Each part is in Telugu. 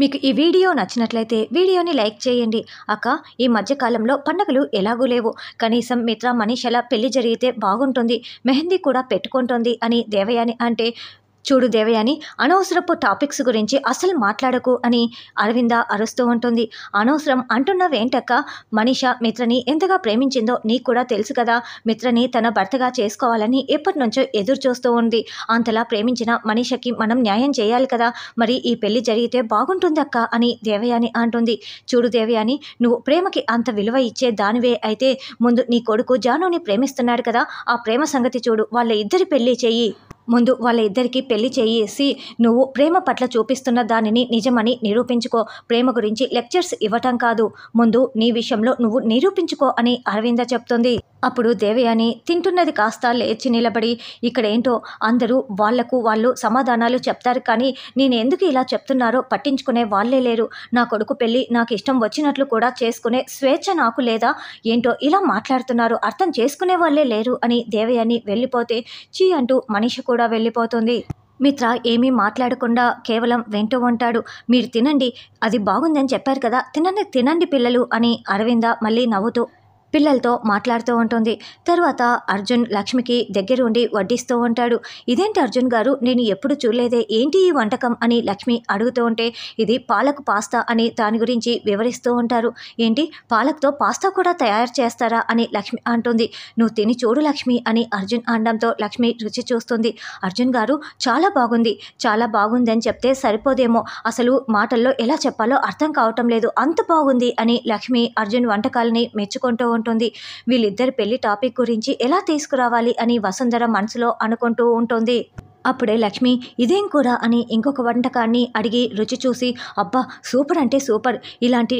మీకు ఈ వీడియో నచ్చినట్లయితే వీడియోని లైక్ చేయండి అక్క ఈ మధ్యకాలంలో పండుగలు ఎలాగూ లేవు కనీసం మిత్ర మనీషల పెళ్లి జరిగితే బాగుంటుంది మెహందీ కూడా పెట్టుకుంటుంది అని దేవయాని అంటే చూడు దేవయాని అనవసరపు టాపిక్స్ గురించి అసలు మాట్లాడకు అని అరవింద అరుస్తూ ఉంటుంది అనవసరం అంటున్నవేంటక్క మనిష మిత్రని ఎంతగా ప్రేమించిందో నీకు కూడా తెలుసు కదా మిత్రని తన భర్తగా చేసుకోవాలని ఎప్పటి నుంచో ఎదురు చూస్తూ ఉంది అంతలా ప్రేమించిన మనిషకి మనం న్యాయం చేయాలి కదా మరి ఈ పెళ్లి జరిగితే బాగుంటుందక్క అని దేవయాని అంటుంది చూడు దేవయాని నువ్వు ప్రేమకి అంత విలువ ఇచ్చే దానివే అయితే ముందు నీ కొడుకు జానుని ప్రేమిస్తున్నాడు కదా ఆ ప్రేమ సంగతి చూడు వాళ్ళ ఇద్దరి పెళ్లి చెయ్యి ముందు వాళ్ళ ఇద్దరికీ పెళ్లి చేసి నువ్వు ప్రేమ పట్ల చూపిస్తున్న దానిని నిజమని నిరూపించుకో ప్రేమ గురించి లెక్చర్స్ ఇవ్వటం కాదు ముందు నీ విషయంలో నువ్వు నిరూపించుకో అని అరవింద చెప్తుంది అప్పుడు దేవయాని తింటున్నది కాస్త లేచి నిలబడి ఇక్కడేంటో అందరూ వాళ్లకు వాళ్ళు సమాధానాలు చెప్తారు కానీ నేను ఎందుకు ఇలా చెప్తున్నారో పట్టించుకునే వాళ్ళే లేరు నా కొడుకు పెళ్ళి నాకు ఇష్టం వచ్చినట్లు కూడా చేసుకునే స్వేచ్ఛ నాకు లేదా ఏంటో ఇలా మాట్లాడుతున్నారు అర్థం చేసుకునే వాళ్ళే లేరు అని దేవయాని వెళ్ళిపోతే చీ అంటూ మనిషి కూడా వెళ్ళిపోతుంది మిత్ర ఏమీ మాట్లాడకుండా కేవలం వెంటూ ఉంటాడు మీరు తినండి అది బాగుందని చెప్పారు కదా తినండి తినండి పిల్లలు అని అరవింద మళ్ళీ నవ్వుతూ పిల్లలతో మాట్లాడుతూ ఉంటుంది తర్వాత అర్జున్ లక్ష్మికి దగ్గర ఉండి వడ్డిస్తూ ఉంటాడు ఇదేంటి అర్జున్ గారు నేను ఎప్పుడు చూడలేదే ఏంటి ఈ వంటకం అని లక్ష్మి అడుగుతూ ఉంటే ఇది పాలకు పాస్తా అని దాని గురించి వివరిస్తూ ఉంటారు ఏంటి పాలక్తో పాస్తా కూడా తయారు చేస్తారా అని లక్ష్మి అంటుంది నువ్వు తిని చూడు లక్ష్మి అని అర్జున్ అనడంతో లక్ష్మి రుచి చూస్తుంది అర్జున్ గారు చాలా బాగుంది చాలా బాగుందని చెప్తే సరిపోదేమో అసలు మాటల్లో ఎలా చెప్పాలో అర్థం కావటం లేదు అంత బాగుంది అని లక్ష్మి అర్జున్ వంటకాలని మెచ్చుకుంటూ ఉంటుంది వీళ్ళిద్దరి పెళ్లి టాపిక్ గురించి ఎలా తీసుకురావాలి అని వసుంధర మనసులో అనుకుంటూ ఉంటుంది అప్పుడే లక్ష్మి ఇదేం కూర అని ఇంకొక వంటకాన్ని అడిగి రుచి చూసి అబ్బా సూపర్ అంటే సూపర్ ఇలాంటి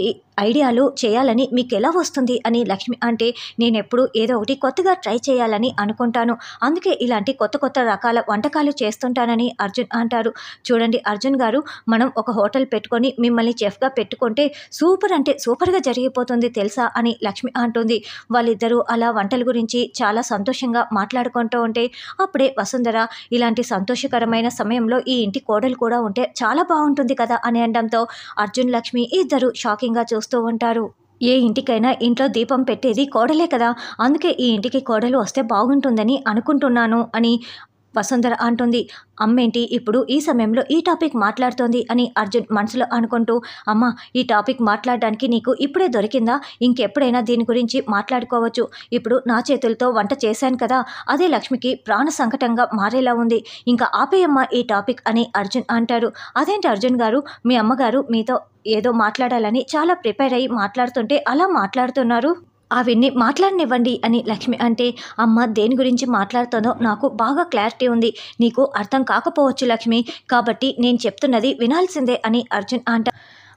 ఐడియాలు చేయాలని మీకు ఎలా వస్తుంది అని లక్ష్మి అంటే నేను ఎప్పుడు ఏదో ఒకటి కొత్తగా ట్రై చేయాలని అనుకుంటాను అందుకే ఇలాంటి కొత్త కొత్త రకాల వంటకాలు చేస్తుంటానని అర్జున్ అంటారు చూడండి అర్జున్ గారు మనం ఒక హోటల్ పెట్టుకొని మిమ్మల్ని చెఫ్గా పెట్టుకుంటే సూపర్ అంటే సూపర్గా జరిగిపోతుంది తెలుసా అని లక్ష్మి అంటుంది వాళ్ళిద్దరూ అలా వంటల గురించి చాలా సంతోషంగా మాట్లాడుకుంటూ ఉంటే అప్పుడే వసుంధర ఇలాంటి సంతోషకరమైన సమయంలో ఈ ఇంటి కోడలు కూడా ఉంటే చాలా బాగుంటుంది కదా అని అనడంతో అర్జున్ లక్ష్మి ఇద్దరు షాకింగ్గా చూస్తూ ఉంటారు ఏ ఇంటికైనా ఇంట్లో దీపం పెట్టేది కోడలే కదా అందుకే ఈ ఇంటికి కోడలు వస్తే బాగుంటుందని అనుకుంటున్నాను అని వసుంధర అంటుంది అమ్మేంటి ఇప్పుడు ఈ సమయంలో ఈ టాపిక్ మాట్లాడుతోంది అని అర్జున్ మనసులో అనుకుంటూ అమ్మ ఈ టాపిక్ మాట్లాడడానికి నీకు ఇప్పుడే దొరికిందా ఇంకెప్పుడైనా దీని గురించి మాట్లాడుకోవచ్చు ఇప్పుడు నా చేతులతో వంట చేశాను కదా అదే లక్ష్మికి ప్రాణ సంకటంగా మారేలా ఉంది ఇంకా ఆపేయమ్మ ఈ టాపిక్ అని అర్జున్ అంటారు అదేంటి అర్జున్ గారు మీ అమ్మగారు మీతో ఏదో మాట్లాడాలని చాలా ప్రిపేర్ అయ్యి మాట్లాడుతుంటే అలా మాట్లాడుతున్నారు అవన్నీ మాట్లాడినివ్వండి అని లక్ష్మి అంటే అమ్మ దేని గురించి మాట్లాడుతుందో నాకు బాగా క్లారిటీ ఉంది నీకు అర్థం కాకపోవచ్చు లక్ష్మి కాబట్టి నేను చెప్తున్నది వినాల్సిందే అని అర్జున్ అంట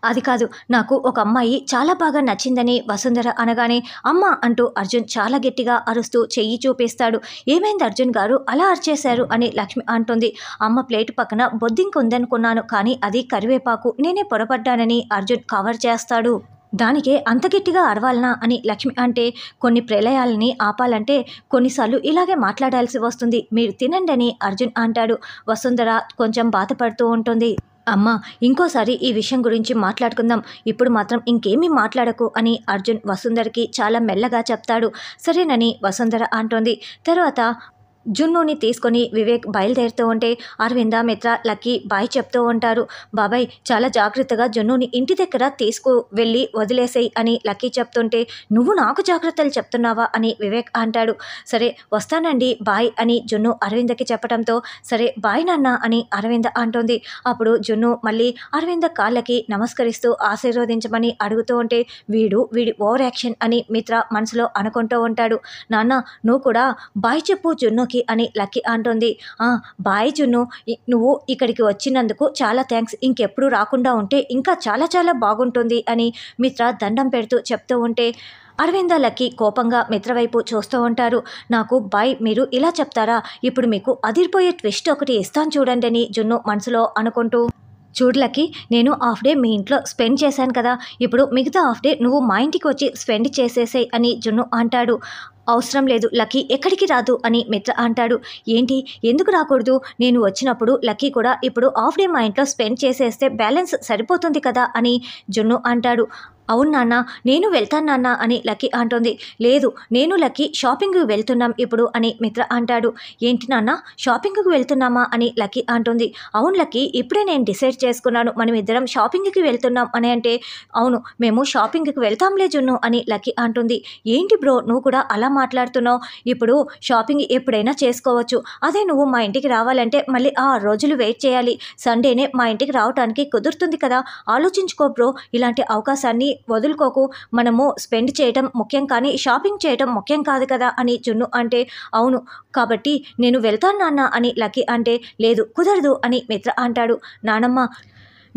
అది కాదు నాకు ఒక అమ్మాయి చాలా బాగా నచ్చిందని వసుంధర అనగానే అమ్మ అంటూ అర్జున్ చాలా గట్టిగా అరుస్తూ చెయ్యి చూపిస్తాడు ఏమైంది అర్జున్ గారు అలా అరిచేశారు అని లక్ష్మి అంటుంది అమ్మ ప్లేటు పక్కన బొద్దింకు ఉందనుకున్నాను కానీ అది కరివేపాకు నేనే పొరపడ్డానని అర్జున్ కవర్ చేస్తాడు దానికే అంత గట్టిగా అరవాలనా అని లక్ష్మి అంటే కొన్ని ప్రళయాలని ఆపాలంటే కొన్నిసార్లు ఇలాగే మాట్లాడాల్సి వస్తుంది మీరు తినండి అని అర్జున్ అంటాడు వసుంధర కొంచెం బాధపడుతూ ఉంటుంది అమ్మ ఇంకోసారి ఈ విషయం గురించి మాట్లాడుకుందాం ఇప్పుడు మాత్రం ఇంకేమీ మాట్లాడకు అని అర్జున్ వసుంధరకి చాలా మెల్లగా చెప్తాడు సరేనని వసుంధర అంటోంది తర్వాత జున్నుని తీసుకొని వివేక్ బయలుదేరుతూ ఉంటే అరవింద మిత్ర లక్కీ బాయ్ చెప్తూ ఉంటారు బాబాయ్ చాలా జాగ్రత్తగా జున్నుని ఇంటి దగ్గర తీసుకు వెళ్ళి వదిలేసేయి అని లక్కీ చెప్తుంటే నువ్వు నాకు జాగ్రత్తలు చెప్తున్నావా అని వివేక్ అంటాడు సరే వస్తానండి బాయ్ అని జున్ను అరవిందకి చెప్పడంతో సరే బాయ్ నాన్న అని అరవింద అంటుంది అప్పుడు జున్ను మళ్ళీ అరవింద కాళ్ళకి నమస్కరిస్తూ ఆశీర్వదించమని అడుగుతూ ఉంటే వీడు వీడి ఓవర్ యాక్షన్ అని మిత్ర మనసులో అనుకుంటూ ఉంటాడు నాన్న నువ్వు కూడా బాయ్ చెప్పు జున్నుకి లక్కీ అని లక్కీ అంటుంది బాయ్ జున్ను నువ్వు ఇక్కడికి వచ్చినందుకు చాలా థ్యాంక్స్ ఇంకెప్పుడు రాకుండా ఉంటే ఇంకా చాలా చాలా బాగుంటుంది అని మిత్ర దండం పెడుతూ చెప్తూ ఉంటే అరవింద లక్కి కోపంగా మిత్రవైపు చూస్తూ ఉంటారు నాకు బాయ్ మీరు ఇలా చెప్తారా ఇప్పుడు మీకు అదిరిపోయే ట్విస్ట్ ఒకటి ఇస్తాను చూడండి అని జున్ను మనసులో అనుకుంటూ చూడలకి నేను హాఫ్ డే మీ ఇంట్లో స్పెండ్ చేశాను కదా ఇప్పుడు మిగతా హాఫ్ డే నువ్వు మా ఇంటికి వచ్చి స్పెండ్ చేసేసాయి అని జున్ను అంటాడు అవసరం లేదు లక్కీ ఎక్కడికి రాదు అని మిత్ర అంటాడు ఏంటి ఎందుకు రాకూడదు నేను వచ్చినప్పుడు లక్కీ కూడా ఇప్పుడు హాఫ్ డే మా ఇంట్లో స్పెండ్ చేసేస్తే బ్యాలెన్స్ సరిపోతుంది కదా అని జున్ను అంటాడు అవును నాన్న నేను వెళ్తాను నాన్న అని లక్కీ అంటుంది లేదు నేను లక్కీ షాపింగ్కి వెళ్తున్నాం ఇప్పుడు అని మిత్ర అంటాడు ఏంటి నాన్న షాపింగ్కి వెళ్తున్నామా అని లక్కీ అంటుంది అవును లక్కీ ఇప్పుడే నేను డిసైడ్ చేసుకున్నాను మనం ఇద్దరం షాపింగ్కి వెళ్తున్నాం అని అంటే అవును మేము షాపింగ్కి వెళ్తాంలే జున్ను అని లక్కీ అంటుంది ఏంటి బ్రో నువ్వు కూడా అలా మాట్లాడుతున్నావు ఇప్పుడు షాపింగ్ ఎప్పుడైనా చేసుకోవచ్చు అదే నువ్వు మా ఇంటికి రావాలంటే మళ్ళీ ఆ రోజులు వెయిట్ చేయాలి సండేనే మా ఇంటికి రావడానికి కుదురుతుంది కదా ఆలోచించుకో బ్రో ఇలాంటి అవకాశాన్ని వదులుకోకు మనము స్పెండ్ చేయటం ముఖ్యం కానీ షాపింగ్ చేయటం ముఖ్యం కాదు కదా అని చున్ను అంటే అవును కాబట్టి నేను వెళ్తాను నాన్న అని లక్కీ అంటే లేదు కుదరదు అని మిత్ర అంటాడు నానమ్మ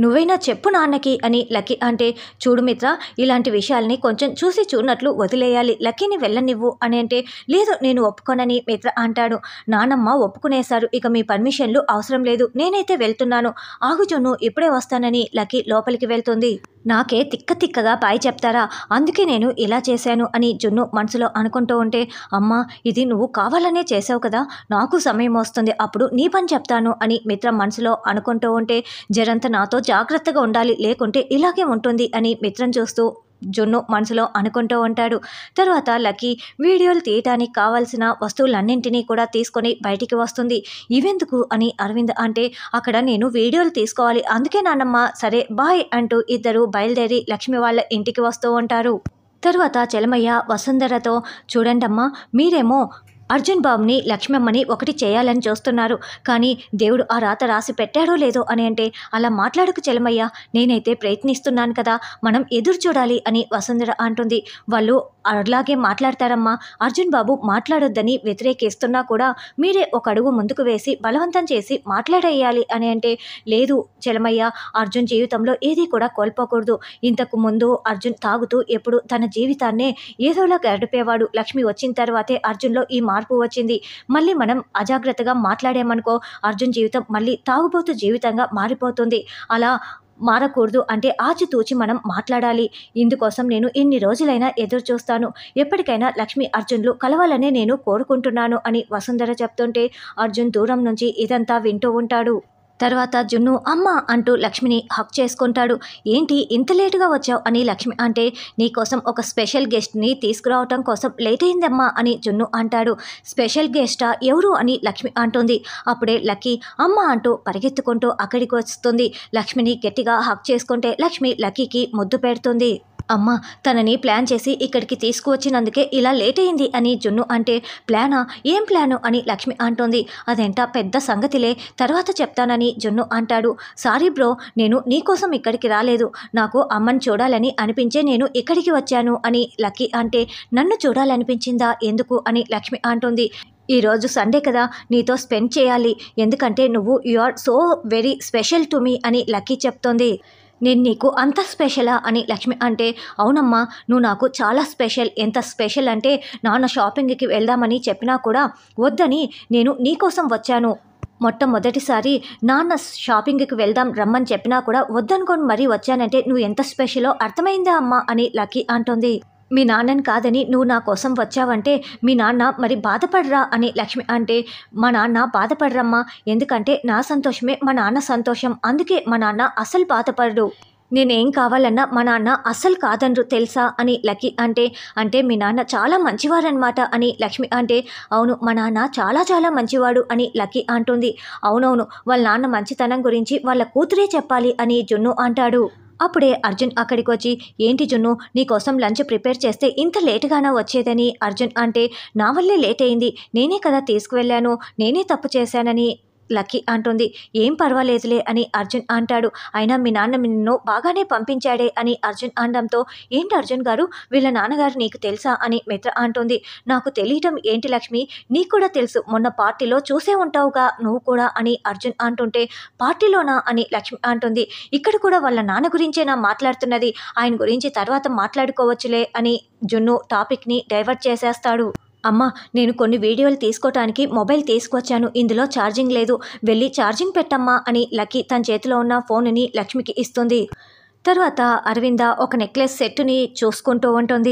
నువ్వైనా చెప్పు నాన్నకి అని లక్కీ అంటే చూడు మిత్ర ఇలాంటి విషయాల్ని కొంచెం చూసి చూడనట్లు వదిలేయాలి లక్కీని వెళ్ళనివ్వు అని అంటే లేదు నేను ఒప్పుకోనని మిత్ర అంటాడు నానమ్మ ఒప్పుకునేశారు ఇక మీ పర్మిషన్లు అవసరం లేదు నేనైతే వెళ్తున్నాను ఆగుచును ఇప్పుడే వస్తానని లక్కీ లోపలికి వెళ్తుంది నాకే తిక్క తిక్కగా పాయి చెప్తారా అందుకే నేను ఇలా చేశాను అని జున్ను మనసులో అనుకుంటూ ఉంటే అమ్మ ఇది నువ్వు కావాలనే చేసావు కదా నాకు సమయం వస్తుంది అప్పుడు నీ పని చెప్తాను అని మిత్రం మనసులో అనుకుంటూ ఉంటే జరంత నాతో జాగ్రత్తగా ఉండాలి లేకుంటే ఇలాగే ఉంటుంది అని మిత్రం చూస్తూ జున్ను మనసులో అనుకుంటూ ఉంటాడు తర్వాత లక్కీ వీడియోలు తీయటానికి కావాల్సిన వస్తువులన్నింటినీ కూడా తీసుకొని బయటికి వస్తుంది ఇవెందుకు అని అరవింద్ అంటే అక్కడ నేను వీడియోలు తీసుకోవాలి అందుకే నాన్నమ్మ సరే బాయ్ అంటూ ఇద్దరు బయలుదేరి లక్ష్మి వాళ్ళ ఇంటికి వస్తూ ఉంటారు తర్వాత చలమయ్య వసుంధరతో చూడండమ్మా మీరేమో అర్జున్ బాబుని లక్ష్మమ్మని ఒకటి చేయాలని చూస్తున్నారు కానీ దేవుడు ఆ రాత రాసి పెట్టాడో లేదో అని అంటే అలా మాట్లాడకు చలమయ్య నేనైతే ప్రయత్నిస్తున్నాను కదా మనం ఎదురు చూడాలి అని వసుంధర అంటుంది వాళ్ళు అలాగే మాట్లాడతారమ్మా అర్జున్ బాబు మాట్లాడొద్దని వ్యతిరేకిస్తున్నా కూడా మీరే ఒక అడుగు ముందుకు వేసి బలవంతం చేసి మాట్లాడేయాలి అని అంటే లేదు చలమయ్య అర్జున్ జీవితంలో ఏది కూడా కోల్పోకూడదు ఇంతకు ముందు అర్జున్ తాగుతూ ఎప్పుడు తన జీవితాన్నే ఏదోలా గడిపేవాడు లక్ష్మి వచ్చిన తర్వాతే అర్జున్లో ఈ మాట మార్పు వచ్చింది మళ్ళీ మనం అజాగ్రత్తగా మాట్లాడామనుకో అర్జున్ జీవితం మళ్ళీ తాగుబోతు జీవితంగా మారిపోతుంది అలా మారకూడదు అంటే ఆచితూచి మనం మాట్లాడాలి ఇందుకోసం నేను ఎన్ని రోజులైనా ఎదురు చూస్తాను ఎప్పటికైనా లక్ష్మీ అర్జున్లు కలవాలనే నేను కోరుకుంటున్నాను అని వసుంధర చెప్తుంటే అర్జున్ దూరం నుంచి ఇదంతా వింటూ ఉంటాడు తర్వాత జున్ను అమ్మ అంటూ లక్ష్మిని హక్ చేసుకుంటాడు ఏంటి ఇంత లేటుగా వచ్చావు అని లక్ష్మి అంటే నీకోసం ఒక స్పెషల్ గెస్ట్ని తీసుకురావటం కోసం లేట్ అయిందమ్మా అని జున్ను అంటాడు స్పెషల్ గెస్టా ఎవరు అని లక్ష్మి అంటుంది అప్పుడే లక్కీ అమ్మ అంటూ పరిగెత్తుకుంటూ అక్కడికి వస్తుంది లక్ష్మిని గట్టిగా హక్ చేసుకుంటే లక్ష్మి లక్కీకి ముద్దు పెడుతుంది అమ్మ తనని ప్లాన్ చేసి ఇక్కడికి తీసుకువచ్చినందుకే ఇలా లేట్ అయింది అని జున్ను అంటే ప్లానా ఏం ప్లాను అని లక్ష్మి అంటోంది అదేంట పెద్ద సంగతిలే తర్వాత చెప్తానని జున్ను అంటాడు సారీ బ్రో నేను నీకోసం ఇక్కడికి రాలేదు నాకు అమ్మని చూడాలని అనిపించే నేను ఇక్కడికి వచ్చాను అని లక్కీ అంటే నన్ను చూడాలనిపించిందా ఎందుకు అని లక్ష్మి అంటుంది ఈరోజు సండే కదా నీతో స్పెండ్ చేయాలి ఎందుకంటే నువ్వు you are so very special to me అని లక్కీ చెప్తోంది నేను నీకు అంత స్పెషలా అని లక్ష్మి అంటే అవునమ్మా నువ్వు నాకు చాలా స్పెషల్ ఎంత స్పెషల్ అంటే నాన్న షాపింగ్కి వెళ్దామని చెప్పినా కూడా వద్దని నేను నీకోసం వచ్చాను మొట్టమొదటిసారి నాన్న షాపింగ్కి వెళ్దాం రమ్మని చెప్పినా కూడా వద్దనుకోని మరీ వచ్చానంటే నువ్వు ఎంత స్పెషలో అర్థమైందా అమ్మా అని లక్కీ అంటుంది మీ నాన్నని కాదని నువ్వు నా కోసం వచ్చావంటే మీ నాన్న మరి బాధపడరా అని లక్ష్మి అంటే మా నాన్న బాధపడరమ్మా ఎందుకంటే నా సంతోషమే మా నాన్న సంతోషం అందుకే మా నాన్న అసలు బాధపడడు నేనేం కావాలన్నా మా నాన్న అస్సలు కాదనరు తెలుసా అని లక్కీ అంటే అంటే మీ నాన్న చాలా మంచివారనమాట అని లక్ష్మి అంటే అవును మా నాన్న చాలా చాలా మంచివాడు అని లక్కీ అంటుంది అవునవును వాళ్ళ నాన్న మంచితనం గురించి వాళ్ళ కూతురే చెప్పాలి అని జున్ను అంటాడు అప్పుడే అర్జున్ అక్కడికి వచ్చి ఏంటి జున్ను నీకోసం లంచ్ ప్రిపేర్ చేస్తే ఇంత లేటుగానో వచ్చేదని అర్జున్ అంటే నా వల్లే లేట్ అయింది నేనే కదా తీసుకువెళ్ళాను నేనే తప్పు చేశానని లక్కీ అంటుంది ఏం పర్వాలేదులే అని అర్జున్ అంటాడు అయినా మీ నాన్న నిన్ను బాగానే పంపించాడే అని అర్జున్ అనడంతో ఏంటి అర్జున్ గారు వీళ్ళ నాన్నగారు నీకు తెలుసా అని మిత్ర అంటుంది నాకు తెలియటం ఏంటి లక్ష్మి నీకు కూడా తెలుసు మొన్న పార్టీలో చూసే ఉంటావుగా నువ్వు కూడా అని అర్జున్ అంటుంటే పార్టీలోనా అని లక్ష్మి అంటుంది ఇక్కడ కూడా వాళ్ళ నాన్న గురించేనా మాట్లాడుతున్నది ఆయన గురించి తర్వాత మాట్లాడుకోవచ్చులే అని జున్ను టాపిక్ని డైవర్ట్ చేసేస్తాడు అమ్మా నేను కొన్ని వీడియోలు తీసుకోవటానికి మొబైల్ తీసుకొచ్చాను ఇందులో ఛార్జింగ్ లేదు వెళ్ళి ఛార్జింగ్ పెట్టమ్మా అని లక్కీ తన చేతిలో ఉన్న ఫోన్ని లక్ష్మికి ఇస్తుంది తర్వాత అరవింద ఒక నెక్లెస్ సెట్ని చూసుకుంటూ ఉంటుంది